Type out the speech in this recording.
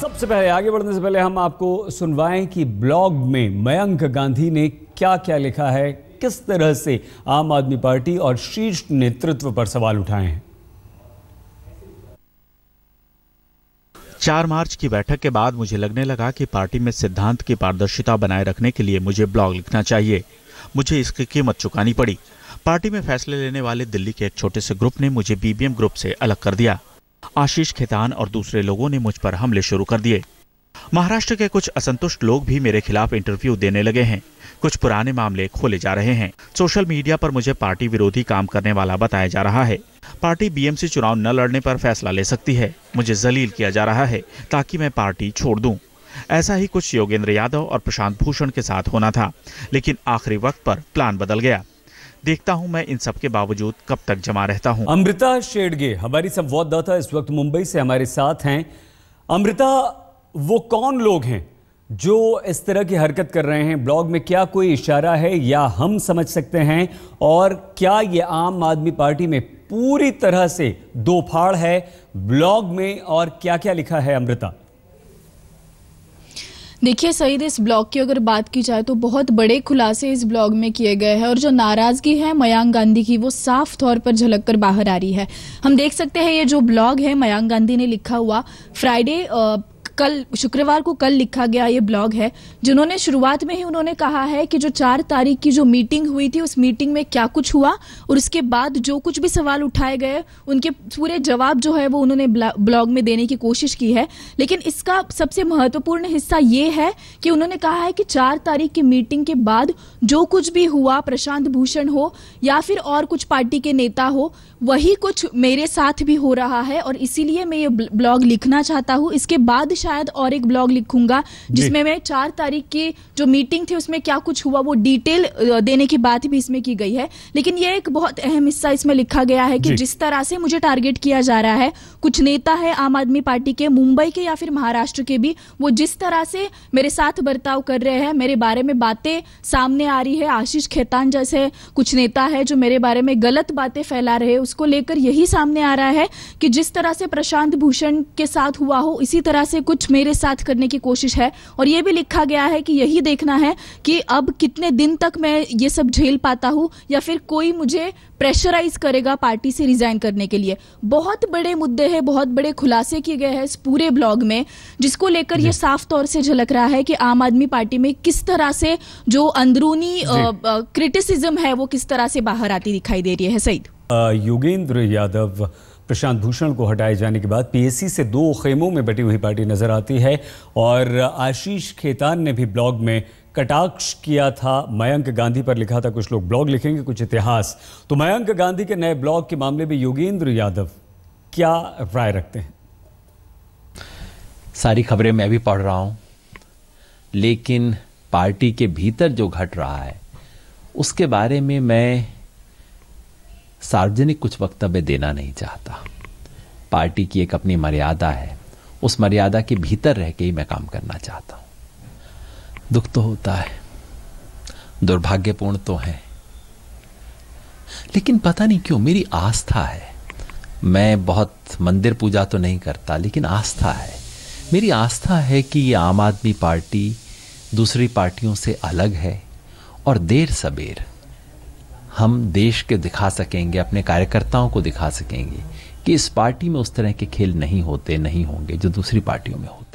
सबसे पहले आगे बढ़ने से पहले हम आपको सुनवाएं कि ब्लॉग में मयंक गांधी ने क्या क्या लिखा है किस तरह से आम आदमी पार्टी और शीर्ष नेतृत्व पर सवाल उठाए हैं चार मार्च की बैठक के बाद मुझे लगने लगा कि पार्टी में सिद्धांत की पारदर्शिता बनाए रखने के लिए मुझे ब्लॉग लिखना चाहिए मुझे इसकी कीमत चुकानी पड़ी पार्टी में फैसले लेने वाले दिल्ली के एक छोटे से ग्रुप ने मुझे बीबीएम ग्रुप से अलग कर दिया आशीष खेतान और दूसरे लोगों ने मुझ पर हमले शुरू कर दिए महाराष्ट्र के कुछ असंतुष्ट लोग भी मेरे खिलाफ इंटरव्यू देने लगे हैं कुछ पुराने मामले खोले जा रहे हैं सोशल मीडिया पर मुझे पार्टी विरोधी काम करने वाला बताया जा रहा है पार्टी बीएमसी चुनाव न लड़ने पर फैसला ले सकती है मुझे जलील किया जा रहा है ताकि मैं पार्टी छोड़ दूं ऐसा ही कुछ योगेंद्र यादव और प्रशांत भूषण के साथ होना था लेकिन आखिरी वक्त पर प्लान बदल गया देखता हूं मैं इन सब के बावजूद कब तक जमा रहता हूं अमृता शेडगे हमारी संवाददाता इस वक्त मुंबई से हमारे साथ हैं अमृता वो कौन लोग हैं जो इस तरह की हरकत कर रहे हैं ब्लॉग में क्या कोई इशारा है या हम समझ सकते हैं और क्या ये आम आदमी पार्टी में पूरी तरह से दो फाड़ है ब्लॉग में और क्या क्या लिखा है अमृता देखिए सईद इस ब्लॉग की अगर बात की जाए तो बहुत बड़े खुलासे इस ब्लॉग में किए गए हैं और जो नाराज़गी है मयांक गांधी की वो साफ तौर पर झलक कर बाहर आ रही है हम देख सकते हैं ये जो ब्लॉग है मयांक गांधी ने लिखा हुआ फ्राइडे कल शुक्रवार को कल लिखा गया ये ब्लॉग है जिन्होंने शुरुआत में ही उन्होंने कहा है कि जो चार तारीख की जो मीटिंग हुई थी उस मीटिंग में क्या कुछ हुआ और उसके बाद जो कुछ भी सवाल उठाए गए उनके पूरे जवाब जो है वो उन्होंने ब्लॉग में देने की कोशिश की है लेकिन इसका सबसे महत्वपूर्ण हिस्सा ये है कि उन्होंने कहा है कि चार तारीख की मीटिंग के बाद जो कुछ भी हुआ प्रशांत भूषण हो या फिर और कुछ पार्टी के नेता हो वही कुछ मेरे साथ भी हो रहा है और इसीलिए मैं ये ब्लॉग लिखना चाहता हूँ इसके बाद शायद और एक ब्लॉग लिखूंगा जिसमें मैं चार तारीख की जो मीटिंग थी उसमें क्या कुछ हुआ वो डिटेल देने की बात भी इसमें की गई है लेकिन ये एक बहुत अहम हिस्सा इसमें लिखा गया है कि जिस तरह से मुझे टारगेट किया जा रहा है कुछ नेता है आम आदमी पार्टी के मुंबई के या फिर महाराष्ट्र के भी वो जिस तरह से मेरे साथ बर्ताव कर रहे हैं मेरे बारे में बातें सामने आ रही है आशीष खेतान जैसे कुछ नेता है जो मेरे बारे में गलत बातें फैला रहे उसको लेकर यही सामने आ रहा है कि जिस तरह से प्रशांत भूषण के साथ हुआ हो इसी तरह से कुछ कुछ मेरे साथ करने की कोशिश है और ये भी लिखा गया है कि यही देखना है कि अब कितने दिन तक मैं ये सब झेल पाता हूँ या फिर कोई मुझे प्रेशराइज करेगा पार्टी से रिजाइन करने के लिए बहुत बड़े मुद्दे हैं बहुत बड़े खुलासे किए गए हैं इस पूरे ब्लॉग में जिसको लेकर यह साफ तौर से झलक रहा है कि आम आदमी पार्टी में किस तरह से जो अंदरूनी क्रिटिसिज्म है वो किस तरह से बाहर आती दिखाई दे रही है सईद योगेंद्र यादव प्रशांत भूषण को हटाए जाने के बाद पीएसी से दो खेमों में बटी हुई पार्टी नजर आती है और आशीष खेतान ने भी ब्लॉग में कटाक्ष किया था मयंक गांधी पर लिखा था कुछ लोग ब्लॉग लिखेंगे कुछ इतिहास तो मयंक गांधी के नए ब्लॉग के मामले में योगेंद्र यादव क्या राय रखते हैं सारी खबरें मैं भी पढ़ रहा हूं लेकिन पार्टी के भीतर जो घट रहा है उसके बारे में मैं सार्वजनिक कुछ वक्तव्य देना नहीं चाहता पार्टी की एक अपनी मर्यादा है उस मर्यादा के भीतर रह के ही मैं काम करना चाहता हूं दुख तो होता है दुर्भाग्यपूर्ण तो है लेकिन पता नहीं क्यों मेरी आस्था है मैं बहुत मंदिर पूजा तो नहीं करता लेकिन आस्था है मेरी आस्था है कि ये आम आदमी पार्टी दूसरी पार्टियों से अलग है और देर सबेर हम देश के दिखा सकेंगे अपने कार्यकर्ताओं को दिखा सकेंगे कि इस पार्टी में उस तरह के खेल नहीं होते नहीं होंगे जो दूसरी पार्टियों में होते